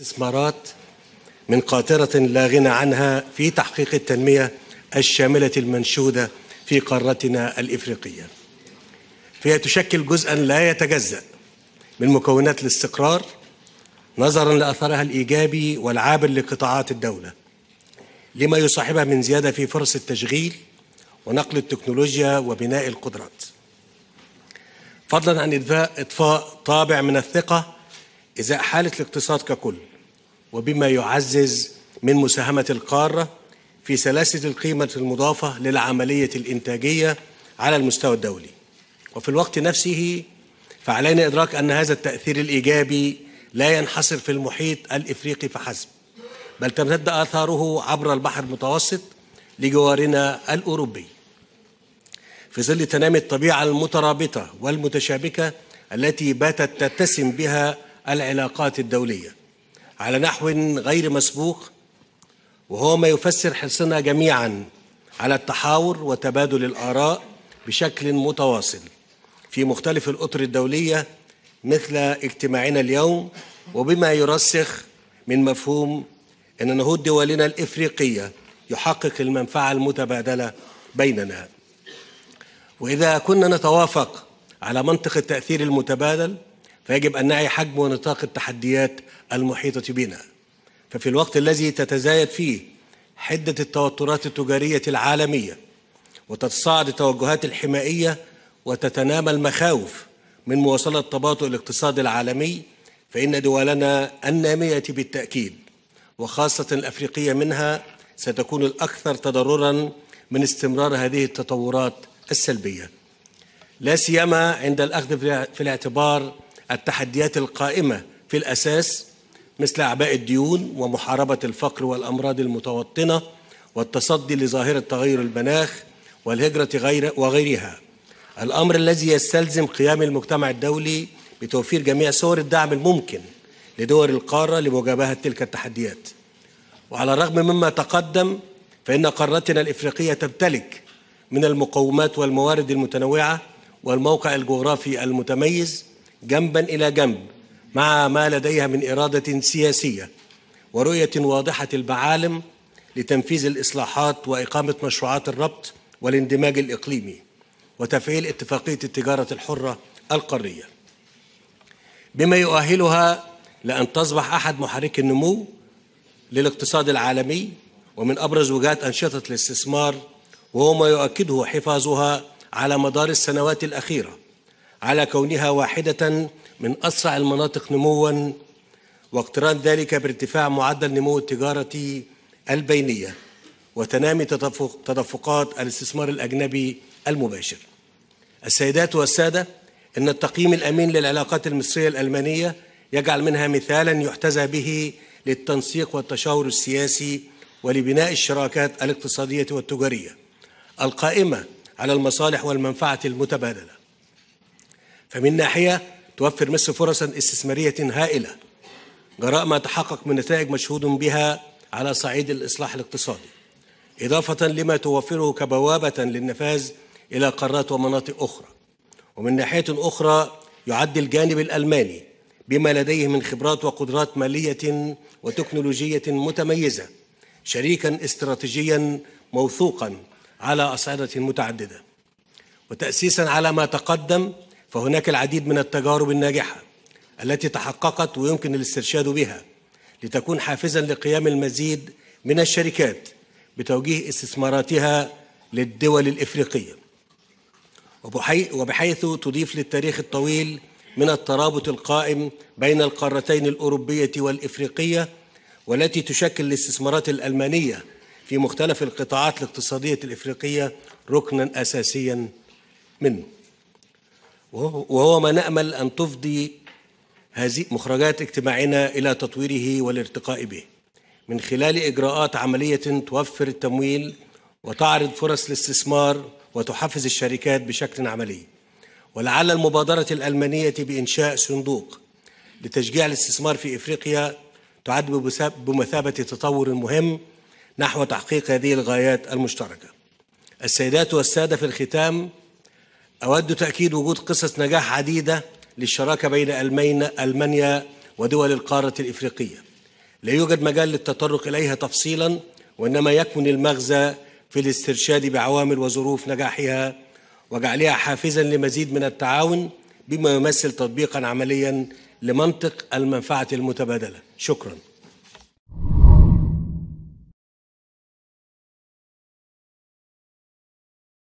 استثمارات من قاطرة لا غنى عنها في تحقيق التنمية الشاملة المنشودة في قارتنا الإفريقية فهي تشكل جزءا لا يتجزأ من مكونات الاستقرار نظرا لأثرها الإيجابي والعابر لقطاعات الدولة لما يصاحبها من زيادة في فرص التشغيل ونقل التكنولوجيا وبناء القدرات فضلا عن إضفاء طابع من الثقة إزاء حالة الاقتصاد ككل وبما يعزز من مساهمة القارة في سلاسل القيمة المضافة للعملية الإنتاجية على المستوى الدولي وفي الوقت نفسه فعلينا إدراك أن هذا التأثير الإيجابي لا ينحصر في المحيط الإفريقي فحسب بل تمتد آثاره عبر البحر المتوسط لجوارنا الأوروبي في ظل تنامي الطبيعة المترابطة والمتشابكة التي باتت تتسم بها العلاقات الدولية على نحو غير مسبوق وهو ما يفسر حرصنا جميعا على التحاور وتبادل الآراء بشكل متواصل في مختلف الأطر الدولية مثل اجتماعنا اليوم وبما يرسخ من مفهوم أن نهوض دولنا الإفريقية يحقق المنفعة المتبادلة بيننا وإذا كنا نتوافق على منطق التأثير المتبادل فيجب أن نعي حجم ونطاق التحديات المحيطة بنا ففي الوقت الذي تتزايد فيه حدة التوترات التجارية العالمية وتتصاعد التوجهات الحمائية وتتنامى المخاوف من مواصلة تباطؤ الاقتصاد العالمي فإن دولنا النامية بالتأكيد وخاصة الأفريقية منها ستكون الأكثر تضررا من استمرار هذه التطورات السلبية لا سيما عند الأخذ في الاعتبار التحديات القائمة في الأساس مثل أعباء الديون ومحاربة الفقر والأمراض المتوطنة والتصدي لظاهرة تغير المناخ والهجرة غير وغيرها الأمر الذي يستلزم قيام المجتمع الدولي بتوفير جميع صور الدعم الممكن لدول القارة لمجابهة تلك التحديات وعلى الرغم مما تقدم فإن قارتنا الإفريقية تمتلك من المقومات والموارد المتنوعة والموقع الجغرافي المتميز جنبا إلى جنب مع ما لديها من إرادة سياسية ورؤية واضحة البعالم لتنفيذ الإصلاحات وإقامة مشروعات الربط والاندماج الإقليمي وتفعيل اتفاقية التجارة الحرة القارية بما يؤهلها لأن تصبح أحد محرك النمو للاقتصاد العالمي ومن أبرز وجهات أنشطة الاستثمار وهو ما يؤكده حفاظها على مدار السنوات الأخيرة على كونها واحدة من أسرع المناطق نموا واقتران ذلك بارتفاع معدل نمو التجارة البينية وتنامي تدفق تدفقات الاستثمار الأجنبي المباشر السيدات والسادة إن التقييم الأمين للعلاقات المصرية الألمانية يجعل منها مثالا يحتذى به للتنسيق والتشاور السياسي ولبناء الشراكات الاقتصادية والتجارية القائمة على المصالح والمنفعة المتبادلة فمن ناحية توفر مصر فرصا استثمارية هائلة جراء ما تحقق من نتائج مشهود بها على صعيد الإصلاح الاقتصادي إضافة لما توفره كبوابة للنفاذ إلى قارات ومناطق أخرى ومن ناحية أخرى يعد الجانب الألماني بما لديه من خبرات وقدرات مالية وتكنولوجية متميزة شريكا استراتيجيا موثوقا على أصعدة متعددة وتأسيسا على ما تقدم فهناك العديد من التجارب الناجحة التي تحققت ويمكن الاسترشاد بها لتكون حافزا لقيام المزيد من الشركات بتوجيه استثماراتها للدول الإفريقية وبحيث تضيف للتاريخ الطويل من الترابط القائم بين القارتين الأوروبية والإفريقية والتي تشكل الاستثمارات الألمانية في مختلف القطاعات الاقتصادية الإفريقية ركنا أساسيا منه وهو ما نأمل أن تفضي هذه مخرجات اجتماعنا إلى تطويره والارتقاء به من خلال إجراءات عملية توفر التمويل وتعرض فرص الاستثمار وتحفز الشركات بشكل عملي ولعل المبادرة الألمانية بإنشاء صندوق لتشجيع الاستثمار في إفريقيا تعد بمثابة تطور مهم نحو تحقيق هذه الغايات المشتركة السيدات والسادة في الختام أود تأكيد وجود قصص نجاح عديدة للشراكة بين ألمانيا ودول القارة الإفريقية لا يوجد مجال للتطرق إليها تفصيلا وإنما يكمن المغزى في الاسترشاد بعوامل وظروف نجاحها وجعلها حافزا لمزيد من التعاون بما يمثل تطبيقا عمليا لمنطق المنفعة المتبادلة شكراً